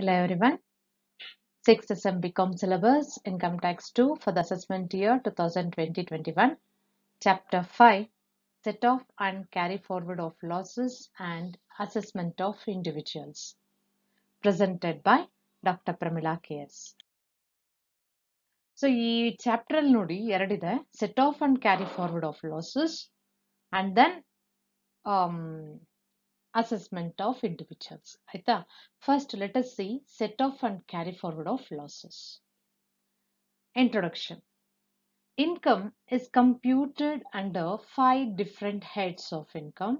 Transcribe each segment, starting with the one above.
Hello everyone. 6th SMBCOM syllabus Income Tax 2 for the assessment year 2020-21. Chapter 5 Set off and carry forward of losses and assessment of individuals. Presented by Dr. Pramila K.S. So ಈ chapter ನೋಡಿ the set off and carry forward of losses, and then. Um, assessment of individuals First, let us see set set and carry forward of losses. Introduction: Income is computed under five different heads of income.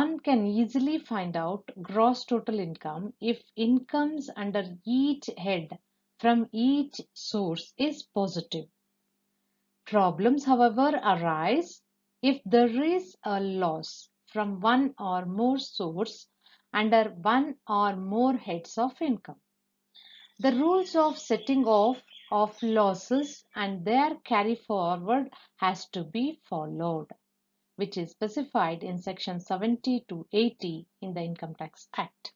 one can easily find out gross total income if incomes under each head from each source is positive. Problems, however, arise if there is a loss from one or more source under one or more heads of income. The rules of setting off of losses and their carry forward has to be followed which is specified in section 70 to 80 in the Income Tax Act.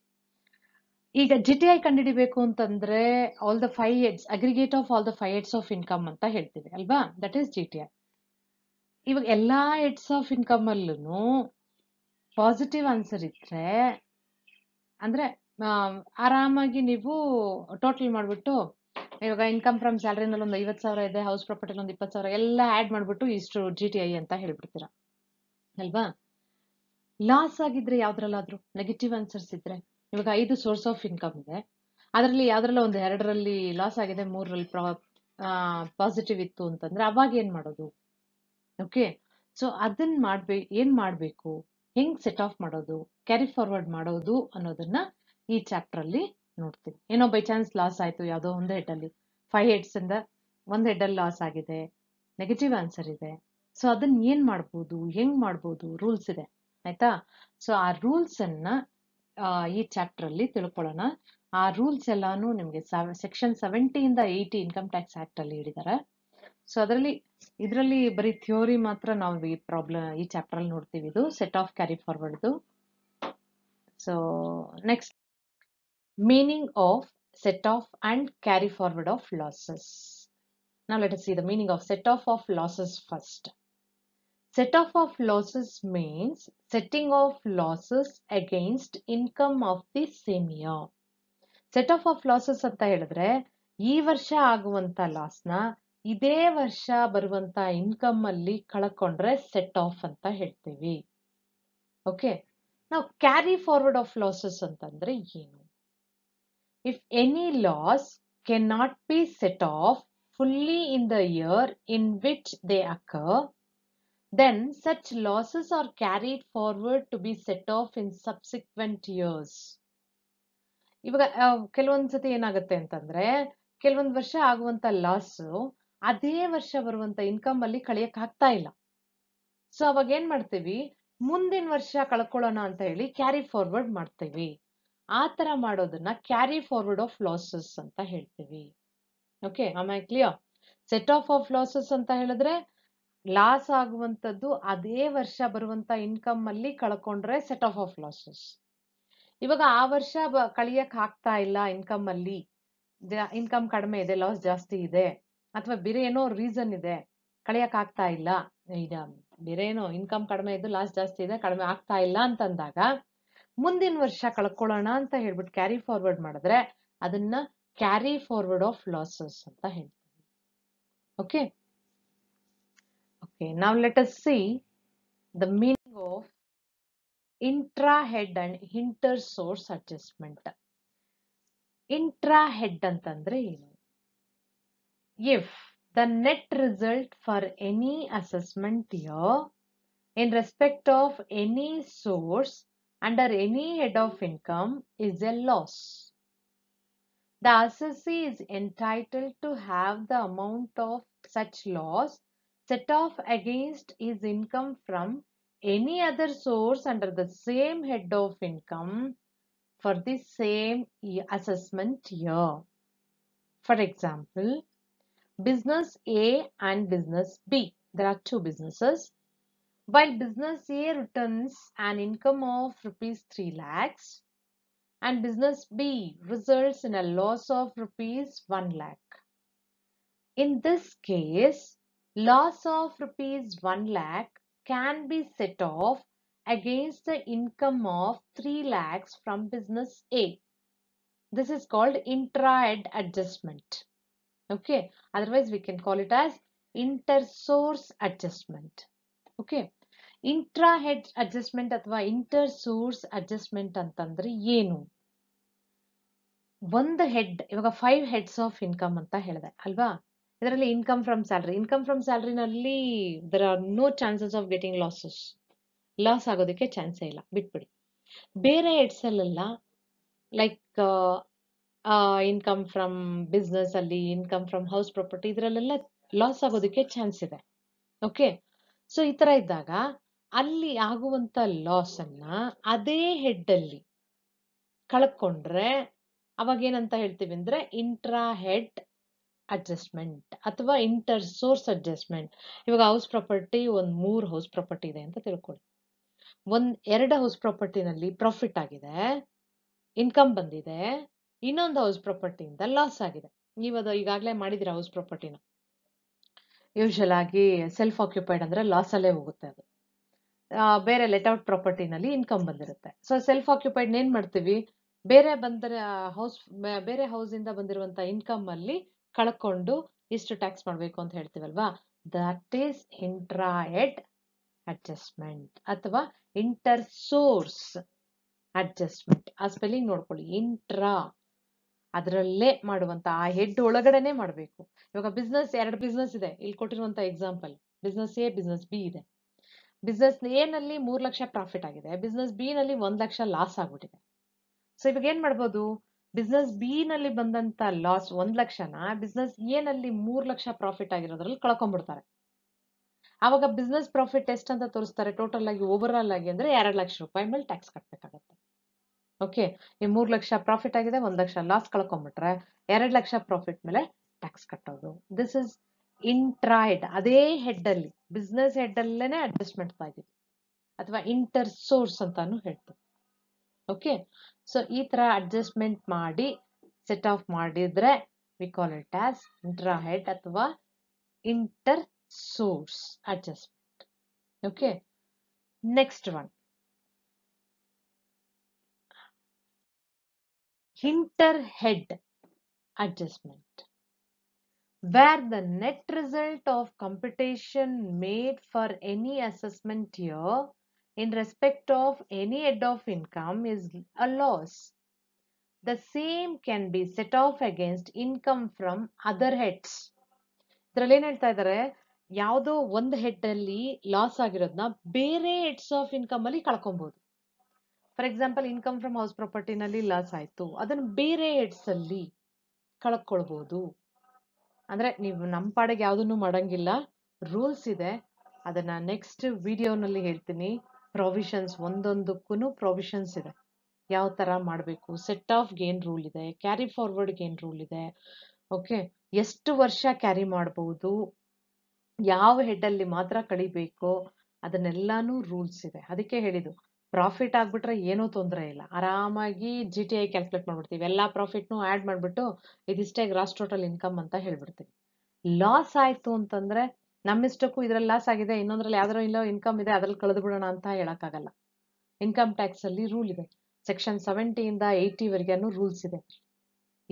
ಈಗ G T I ಕಂಡುಹಿಡಿಬೇಕು ಅಂತಂದ್ರೆ all the five heads aggregate of all the five heads of income ಅಂತ ಹೇಳ್ತೀವಿ ಅಲ್ವಾ that is G T I ಇವಾಗ income heads of positive answer ಇದ್ರೆ ಅಂದ್ರೆ ಆರಾಮಾಗಿ ನೀವು ಟೋಟಲ್ ಮಾಡ್ಬಿಟ್ಟು ಇವಾಗ ಇನ್ಕಮ್ ಫ್ರಮ್ ಸ್ಯಾಲರಿನಲ್ಲಿ ಒಂದು ಐವತ್ ಸಾವಿರ ಇದೆ ಹೌಸ್ ಪ್ರಾಪರ್ಟಿ ಒಂದು ಇಪ್ಪತ್ತು ಸಾವಿರ ಎಲ್ಲ ಆ್ಯಡ್ ಮಾಡ್ಬಿಟ್ಟು ಇಷ್ಟು ಜಿ ಟಿ ಐ ಅಂತ ಹೇಳ್ಬಿಡ್ತೀರಾ ಅಲ್ವಾ ಲಾಸ್ ಆಗಿದ್ರೆ ಯಾವ್ದ್ರಲ್ಲಾದ್ರೂ ನೆಗೆಟಿವ್ ಆನ್ಸರ್ಸ್ ಇದ್ರೆ ಇವಾಗ ಐದು ಸೋರ್ಸ್ ಆಫ್ ಇನ್ಕಮ್ ಇದೆ ಅದರಲ್ಲಿ ಯಾವ್ದ್ರಲ್ಲ ಒಂದು ಎರಡರಲ್ಲಿ ಲಾಸ್ ಆಗಿದೆ ಮೂರರಲ್ಲಿ ಪಾಸಿಟಿವ್ ಇತ್ತು ಅಂತಂದ್ರೆ ಅವಾಗ ಏನು ಮಾಡೋದು ಓಕೆ ಸೊ ಅದನ್ನ ಮಾಡ್ಬೇಕು ಏನು ಮಾಡಬೇಕು ಹೆಂಗ್ ಸೆಟ್ ಆಫ್ ಮಾಡೋದು ಕ್ಯಾರಿ ಫಾರ್ವರ್ಡ್ ಮಾಡೋದು ಅನ್ನೋದನ್ನ ಈ ಚಾಪ್ಟರ್ ಅಲ್ಲಿ ನೋಡ್ತೀವಿ ಏನೋ ಬೈ ಚಾನ್ಸ್ ಲಾಸ್ ಆಯ್ತು ಯಾವ್ದೋ ಒಂದ್ ಹೆಡ್ ಅಲ್ಲಿ ಫೈವ್ ಹೆಡ್ಸ್ ಇಂದ ಒಂದ್ ಹೆಡ್ ಅಲ್ಲಿ ಲಾಸ್ ಆಗಿದೆ ನೆಗೆಟಿವ್ ಆನ್ಸರ್ ಇದೆ ಸೊ ಅದನ್ನ ಏನ್ ಮಾಡ್ಬೋದು ಹೆಂಗ್ ಮಾಡ್ಬೋದು ರೂಲ್ಸ್ ಇದೆ ಆಯ್ತಾ ಸೊ ಆ ರೂಲ್ಸ್ ಅನ್ನ ಈ ಚಾಪ್ಟರ್ ಅಲ್ಲಿ ತಿಳ್ಕೊಳ್ಳೋಣ ಆ ರೂಲ್ಸ್ ಎಲ್ಲಾನು ನಿಮ್ಗೆ ಸೆಕ್ಷನ್ ಇಂದ ಏಯ್ಟಿ ಇನ್ಕಮ್ ಟ್ಯಾಕ್ಸ್ ಆಕ್ಟ್ ಅಲ್ಲಿ ಹಿಡಿದಾರೆ ಸೊ ಅದರಲ್ಲಿ ಇದರಲ್ಲಿ ಬರೀ ಥಿಯೋರಿ ಮಾತ್ರ ನಾವು ಈ ಪ್ರಾಬ್ಲಮ್ ಈ ಚಾಪ್ಟರ್ ಅಲ್ಲಿ ನೋಡ್ತೀವಿ ಇದು ಸೆಟ್ ಆಫ್ ಕ್ಯಾರಿ ಫಾರ್ವರ್ಡ್ದು so next meaning of set off and carry forward of losses Now let us see the meaning of set off of losses first. Set off of losses means setting off losses against income of the same year. Set off of losses ಅಂತ ಹೇಳಿದ್ರೆ ಈ ವರ್ಷ ಆಗುವಂತ ಲಾಸ್ನ ಇದೇ ವರ್ಷ ಬರುವಂತ income ಅಲ್ಲಿ ಕಳ್ಕೊಂಡ್ರೆ ಸೆಟ್ ಆಫ್ ಅಂತ ಹೇಳ್ತೀವಿ ಓಕೆ ನಾವು ಕ್ಯಾರಿ ಫಾರ್ವರ್ಡ್ ಆಫ್ ಲಾಸಸ್ ಅಂತಂದ್ರೆ ಏನು if any loss can not be set off fully in the year in which they occur, then such losses are carried forward to be set off in subsequent years ಇವಾಗ ಕೆಲವೊಂದ್ಸತಿ ಏನಾಗುತ್ತೆ ಅಂತಂದ್ರೆ ಕೆಲವೊಂದು ವರ್ಷ ಆಗುವಂತ loss ಅದೇ ವರ್ಷ ಬರುವಂತ ಇನ್ಕಮ್ ಅಲ್ಲಿ ಕಳಿಯಕ್ ಆಗ್ತಾ ಇಲ್ಲ ಸೊ ಅವಾಗ ಏನ್ ಮಾಡ್ತೀವಿ ಮುಂದಿನ ವರ್ಷ ಕಳ್ಕೊಳ್ಳೋಣ ಅಂತ ಹೇಳಿ ಕ್ಯಾರಿ ಫಾರ್ವರ್ಡ್ ಮಾಡ್ತೀವಿ ಆ ತರ ಮಾಡೋದನ್ನ ಕ್ಯಾರಿ ಫಾರ್ವರ್ಡ್ ಆಫ್ ಲಾಸಸ್ ಅಂತ ಹೇಳ್ತೀವಿ ಓಕೆ ಆಮೇಲೆ clear set off off losses ಅಂತ ಹೇಳಿದ್ರೆ ಲಾಸ್ ಆಗುವಂಥದ್ದು ಅದೇ ವರ್ಷ ಬರುವಂತ ಇನ್ಕಮ್ ಅಲ್ಲಿ ಕಳ್ಕೊಂಡ್ರೆ ಸೆಟ್ ಆಫ್ ಆಫ್ ಲಾಸಸ್ ಇವಾಗ ಆ ವರ್ಷ ಕಳಿಯಕ್ ಆಗ್ತಾ ಇಲ್ಲ ಇನ್ಕಮ್ ಅಲ್ಲಿ ಇನ್ಕಮ್ ಕಡಿಮೆ ಇದೆ ಲಾಸ್ ಜಾಸ್ತಿ ಇದೆ ಅಥವಾ ಬೇರೆ ಏನೋ ರೀಸನ್ ಇದೆ ಆಗ್ತಾ ಇಲ್ಲ ಈಗ ಬೇರೆ ಏನೋ ಇನ್ಕಮ್ ಕಡಿಮೆ ಇದ್ದು ಲಾಸ್ ಜಾಸ್ತಿ ಇದೆ ಕಡಿಮೆ ಆಗ್ತಾ ಇಲ್ಲ ಅಂತಂದಾಗ ಮುಂದಿನ ವರ್ಷ ಕಳ್ಕೊಳ್ಳೋಣ ಅಂತ ಹೇಳ್ಬಿಟ್ಟು ಕ್ಯಾರಿ ಫಾರ್ವರ್ಡ್ ಮಾಡಿದ್ರೆ ಅದನ್ನ ಕ್ಯಾರಿ ಫಾರ್ವರ್ಡ್ ಆಫ್ ಲಾಸಸ್ ಅಂತ ಹೇಳ್ತೀವಿ ಓಕೆ ಓಕೆ ನಾವು let us see the meaning of intra head and inter source adjustment intra head ಅಂತಂದ್ರೆ ಏನು if the net result for any assessment year in respect of any source under any head of income is a loss. The assessee is entitled to have the amount of such loss set off against his income from any other source under the same head of income for the same assessment year. For example, business A and business B. There are two businesses. While business A returns an income of rupees 3 lakhs and business B results in a loss of rupees 1 lakh. In this case, loss of rupees 1 lakh can be set off against the income of 3 lakhs from business A. This is called intra-ed adjustment. Otherwise we we call it as inter source adjustment okay intra head adjustment ಅಥವಾ inter source adjustment ಅಂತಂದ್ರೆ ಏನು ಒಂದು head ಇವಾಗ five heads of income ಅಂತ ಹೇಳಿದೆ ಅಲ್ವಾ ಇದರಲ್ಲಿ income from salary income from ಸ್ಯಾಲ್ರಿನಲ್ಲಿ there are no chances of getting losses loss ಆಗೋದಕ್ಕೆ ಚಾನ್ಸೇ ಇಲ್ಲ ಬಿಟ್ಬಿಡಿ ಬೇರೆ ಹೆಡ್ಸಲ್ಲೆಲ್ಲ ಲೈಕ್ uh, ಆ ಇನ್ಕಮ್ ಫ್ರಮ್ ಬಿಸ್ನೆಸ್ ಅಲ್ಲಿ ಇನ್ಕಮ್ ಫ್ರಮ್ ಹೌಸ್ ಪ್ರಾಪರ್ಟಿ ಇದರಲ್ಲೆಲ್ಲ ಲಾಸ್ ಆಗೋದಕ್ಕೆ ಚಾನ್ಸ್ ಇದೆ ಓಕೆ ಸೊ ಈ ತರ ಇದ್ದಾಗ ಅಲ್ಲಿ ಆಗುವಂತ ಲಾಸ್ ಅನ್ನ ಅದೇ ಹೆಡ್ ಅಲ್ಲಿ ಕಳ್ಕೊಂಡ್ರೆ ಅವಾಗ ಏನಂತ ಹೇಳ್ತೀವಿ ಅಂದ್ರೆ ಇಂಟ್ರಾ ಹೆಡ್ ಅಡ್ಜಸ್ಟ್ಮೆಂಟ್ ಅಥವಾ ಇಂಟರ್ ಸೋರ್ಸ್ ಅಡ್ಜಸ್ಟ್ಮೆಂಟ್ ಇವಾಗ ಹೌಸ್ ಪ್ರಾಪರ್ಟಿ ಒಂದು ಮೂರು ಹೌಸ್ ಪ್ರಾಪರ್ಟಿ ಇದೆ ಅಂತ ತಿಳ್ಕೊಳ್ಳಿ ಒಂದ್ ಎರಡು ಹೌಸ್ ಪ್ರಾಪರ್ಟಿನಲ್ಲಿ ಪ್ರಾಫಿಟ್ ಆಗಿದೆ ಇನ್ಕಮ್ ಬಂದಿದೆ ಇನ್ನೊಂದು ಹೌಸ್ ಪ್ರಾಪರ್ಟಿಯಿಂದ ಲಾಸ್ ಆಗಿದೆ ನೀವು ಅದು ಈಗಾಗಲೇ ಮಾಡಿದಿರ ಹೌಸ್ ಪ್ರಾಪರ್ಟಿನ ಯೂಶಲ್ ಆಗಿ ಸೆಲ್ಫ್ ಆಕ್ಯುಪೈಡ್ ಲಾಸ್ ಅಲ್ಲೇ ಹೋಗುತ್ತೆ ಅದು ಬೇರೆ ಲೆಟ್ಔಟ್ ಪ್ರಾಪರ್ಟಿನಲ್ಲಿ ಇನ್ಕಮ್ ಬಂದಿರುತ್ತೆ ಸೊ ಸೆಲ್ಫ್ ಆಕ್ಯುಪೈಡ್ ಏನು ಮಾಡ್ತೀವಿ ಬೇರೆ ಬಂದಿರ ಹೌಸ್ ಬೇರೆ ಹೌಸ್ ಇಂದ ಬಂದಿರುವಂತ ಇನ್ಕಮ್ ಅಲ್ಲಿ ಕಳ್ಕೊಂಡು ಇಷ್ಟು ಟ್ಯಾಕ್ಸ್ ಮಾಡಬೇಕು ಅಂತ ಹೇಳ್ತೀವಲ್ವಾ ದಟ್ ಈಸ್ ಇಂಟ್ರಾ ಅಡ್ಜಸ್ಟ್ಮೆಂಟ್ ಅಥವಾ ಇಂಟರ್ ಸೋರ್ಸ್ ಅಡ್ಜಸ್ಟ್ಮೆಂಟ್ ಆ ಸ್ಪೆಲ್ಲಿಂಗ್ ನೋಡ್ಕೊಳ್ಳಿ ಇಂಟ್ರಾ ಅದರಲ್ಲೇ ಮಾಡುವಂತ ಆ ಹೆಡ್ ಒಳಗಡೆನೆ ಮಾಡಬೇಕು ಇವಾಗ ಬಿಸ್ನೆಸ್ ಎರಡು ಬಿಸ್ನೆಸ್ ಇದೆ ಇಲ್ಲಿ ಕೊಟ್ಟಿರುವಂತ example business A business B ಇದೆ ಬಿಸ್ನೆಸ್ ಎ ನಲ್ಲಿ ಮೂರ್ ಲಕ್ಷ ಪ್ರಾಫಿಟ್ ಆಗಿದೆ ಬಿಸ್ನೆಸ್ ಬಿ ನಲ್ಲಿ ಒಂದ್ ಲಕ್ಷ ಲಾಸ್ ಆಗ್ಬಿಟ್ಟಿದೆ ಸೊ ಇವಾಗ ಏನ್ ಮಾಡ್ಬೋದು ಬಿಸ್ನೆಸ್ ಬಿ ನಲ್ಲಿ ಬಂದಂತ ಲಾಸ್ ಒಂದ್ ಲಕ್ಷನ ಬಿಸ್ನೆಸ್ ಎ ನಲ್ಲಿ ಮೂರ್ ಲಕ್ಷ ಪ್ರಾಫಿಟ್ ಆಗಿರೋದ್ರಲ್ಲಿ ಕಳ್ಕೊಂಡ್ಬಿಡ್ತಾರೆ ಅವಾಗ ಬಿಸ್ನೆಸ್ ಪ್ರಾಫಿಟ್ ಎಷ್ಟ್ ಅಂತ ತೋರಿಸ್ತಾರೆ ಟೋಟಲ್ ಆಗಿ ಓವರ್ ಆಲ್ ಆಗಿ ಅಂದ್ರೆ ಎರಡ್ ಲಕ್ಷ ರೂಪಾಯಿ ಮೇಲೆ ಟ್ಯಾಕ್ಸ್ ಕಟ್ಬೇಕಾಗತ್ತೆ ಓಕೆ ಈ ಮೂರು ಲಕ್ಷ ಪ್ರಾಫಿಟ್ ಆಗಿದೆ ಒಂದು ಲಕ್ಷ ಲಾಸ್ ಕಳ್ಕೊಂಡ್ಬಿಟ್ರೆ ಎರಡು ಲಕ್ಷ ಪ್ರಾಫಿಟ್ ಮೇಲೆ ಟ್ಯಾಕ್ಸ್ ಕಟ್ಟೋದು ದಿಸ್ ಇಸ್ ಇಂಟ್ರಾಯ್ಡ್ ಅದೇ ಹೆಡ್ ಅಲ್ಲಿ ಬಿಸ್ನೆಸ್ ಹೆಡ್ ಅಲ್ಲೇನೆ ಅಡ್ಜಸ್ಟ್ಮೆಂಟ್ ಆಗಿದೆ ಅಥವಾ ಇಂಟರ್ ಸೋರ್ಸ್ ಅಂತಾನು ಹೇಳ್ತಾರೆ ಓಕೆ ಸೊ ಈ ತರ ಅಡ್ಜಸ್ಟ್ಮೆಂಟ್ ಮಾಡಿ ಸೆಟ್ ಆಫ್ ಮಾಡಿದ್ರೆ we call it as intra head ಅಥವಾ inter source adjustment okay next one hinter head adjustment where the net result of computation made for any assessment year in respect of any head of income is a loss. The same can be set off against income from other heads. ಇದರಲ್ಲಿ ಏನು ಹೇಳ್ತಾ ಇದ್ದಾರೆ ಯಾವುದೋ ಒಂದು head ಅಲ್ಲಿ loss ಆಗಿರೋದನ್ನ ಬೇರೆ heads of income ಅಲ್ಲಿ ಕಳ್ಕೊಬಹುದು for example income from house ಪ್ರಾಪರ್ಟಿನಲ್ಲಿ ಲಾಸ್ ಆಯಿತು ಅದನ್ನ ಬೇರೆ ಅಲ್ಲಿ ಕಳ್ಕೊಳ್ಬಹುದು ಅಂದ್ರೆ ನೀವು ನಮ್ಮ ಪಾಡಿಗೆ ಯಾವ್ದನ್ನು ಮಾಡಂಗಿಲ್ಲ ರೂಲ್ಸ್ ಇದೆ ಅದನ್ನ ನೆಕ್ಸ್ಟ್ ವಿಡಿಯೋನಲ್ಲಿ ಹೇಳ್ತೀನಿ ಪ್ರೊವಿಷನ್ಸ್ ಒಂದೊಂದಕ್ಕೂ ಪ್ರೊವಿಷನ್ಸ್ ಇದೆ ಯಾವ ತರ ಮಾಡಬೇಕು ಸೆಟ್ ಆಫ್ ಗೇನ್ ರೂಲ್ ಇದೆ ಕ್ಯಾರಿ ಫಾರ್ವರ್ಡ್ ಗೇನ್ ರೂಲ್ ಇದೆ ಓಕೆ ಎಷ್ಟು ವರ್ಷ ಕ್ಯಾರಿ ಮಾಡಬಹುದು ಯಾವ ಹೆಡ್ ಅಲ್ಲಿ ಮಾತ್ರ ಕಳಿಬೇಕು ಅದನ್ನೆಲ್ಲಾನು ರೂಲ್ಸ್ ಇದೆ ಅದಕ್ಕೆ ಹೇಳಿದ್ದು ಪ್ರಾಫಿಟ್ ಆಗ್ಬಿಟ್ರೆ ಏನೂ ತೊಂದರೆ ಇಲ್ಲ ಆರಾಮಾಗಿ ಜಿ ಟಿ ಐ ಕ್ಯಾಲ್ಕುಲೇಟ್ ಮಾಡ್ಬಿಡ್ತೀವಿ ಎಲ್ಲ ಪ್ರಾಫಿಟ್ನು ಆ್ಯಡ್ ಮಾಡಿಬಿಟ್ಟು ಇದಿಷ್ಟೇ ಗ್ರಾಸ್ ಟೋಟಲ್ ಇನ್ಕಮ್ ಅಂತ ಹೇಳ್ಬಿಡ್ತೀವಿ ಲಾಸ್ ಆಯಿತು ಅಂತಂದರೆ ಇಷ್ಟಕ್ಕೂ ಇದ್ರಲ್ಲಿ ಲಾಸ್ ಆಗಿದೆ ಇನ್ನೊಂದ್ರಲ್ಲಿ ಯಾವ್ದಾರು ಇಲ್ಲೋ ಇನ್ಕಮ್ ಇದೆ ಅದ್ರಲ್ಲಿ ಕಳೆದ್ಬಿಡೋಣ ಅಂತ ಹೇಳೋಕ್ಕಾಗಲ್ಲ ಇನ್ಕಮ್ ಟ್ಯಾಕ್ಸ್ ಅಲ್ಲಿ ರೂಲ್ ಇದೆ ಸೆಕ್ಷನ್ ಸೆವೆಂಟಿಯಿಂದ ಏಯ್ಟಿವರೆಗೂ ರೂಲ್ಸ್ ಇದೆ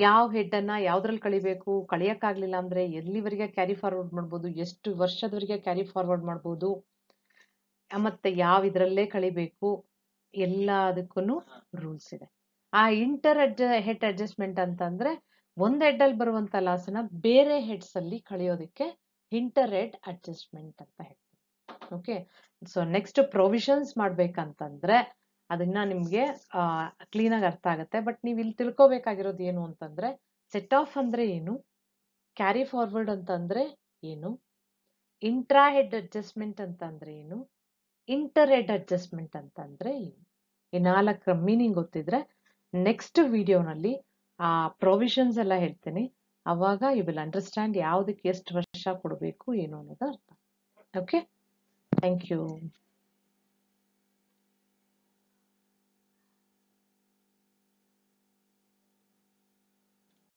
ಯಾವ ಹೆಡ್ಡನ್ನು ಯಾವ್ದ್ರಲ್ಲಿ ಕಳಿಬೇಕು ಕಳಿಯೋಕ್ಕಾಗಲಿಲ್ಲ ಅಂದರೆ ಎಲ್ಲಿವರೆಗೆ ಕ್ಯಾರಿ ಫಾರ್ವರ್ಡ್ ಮಾಡ್ಬೋದು ಎಷ್ಟು ವರ್ಷದವರೆಗೆ ಕ್ಯಾರಿ ಫಾರ್ವರ್ಡ್ ಮಾಡ್ಬೋದು ಮತ್ತೆ ಯಾವ ಇದ್ರಲ್ಲೇ ಕಳಿಬೇಕು ಎಲ್ಲದಕ್ಕೂ ರೂಲ್ಸ್ ಇದೆ ಆ ಇಂಟರ್ ಅಡ್ಜ ಹೆಡ್ ಅಡ್ಜಸ್ಟ್ಮೆಂಟ್ ಅಂತಂದ್ರೆ ಒಂದ್ ಹೆಡ್ ಅಲ್ಲಿ ಬರುವಂತ ಲಾಸನ ಬೇರೆ ಹೆಡ್ಸ್ ಅಲ್ಲಿ ಕಳಿಯೋದಕ್ಕೆ ಇಂಟರ್ ಹೆಡ್ ಅಡ್ಜಸ್ಟ್ಮೆಂಟ್ ಅಂತ ಹೇಳ್ತೀವಿ ಓಕೆ ಸೊ ನೆಕ್ಸ್ಟ್ ಪ್ರೊವಿಷನ್ಸ್ ಮಾಡ್ಬೇಕಂತಂದ್ರೆ ಅದನ್ನ ನಿಮ್ಗೆ ಕ್ಲೀನ್ ಆಗಿ ಅರ್ಥ ಆಗುತ್ತೆ ಬಟ್ ನೀವು ಇಲ್ಲಿ ತಿಳ್ಕೊಬೇಕಾಗಿರೋದು ಏನು ಅಂತಂದ್ರೆ ಸೆಟ್ ಆಫ್ ಅಂದ್ರೆ ಏನು ಕ್ಯಾರಿ ಫಾರ್ವರ್ಡ್ ಅಂತಂದ್ರೆ ಏನು ಇಂಟ್ರಾ ಹೆಡ್ ಅಡ್ಜಸ್ಟ್ಮೆಂಟ್ ಅಂತಂದ್ರೆ ಏನು ಇಂಟರ್ರೇಟ್ ಅಡ್ಜಸ್ಟ್ಮೆಂಟ್ ಅಂತಂದ್ರೆ ಏನು ಈ ನಾಲ್ಕರ ಮೀನಿಂಗ್ ಗೊತ್ತಿದ್ರೆ ನೆಕ್ಸ್ಟ್ ವಿಡಿಯೋನಲ್ಲಿ ಆ ಪ್ರೊವಿಷನ್ಸ್ ಎಲ್ಲ ಹೇಳ್ತೀನಿ ಅವಾಗ ಯು ವಿಲ್ ಅಂಡರ್ಸ್ಟ್ಯಾಂಡ್ ಯಾವುದಕ್ಕೆ ಎಷ್ಟು ವರ್ಷ ಕೊಡಬೇಕು ಏನು ಅನ್ನೋದು ಅರ್ಥ ಓಕೆ ಥ್ಯಾಂಕ್ ಯು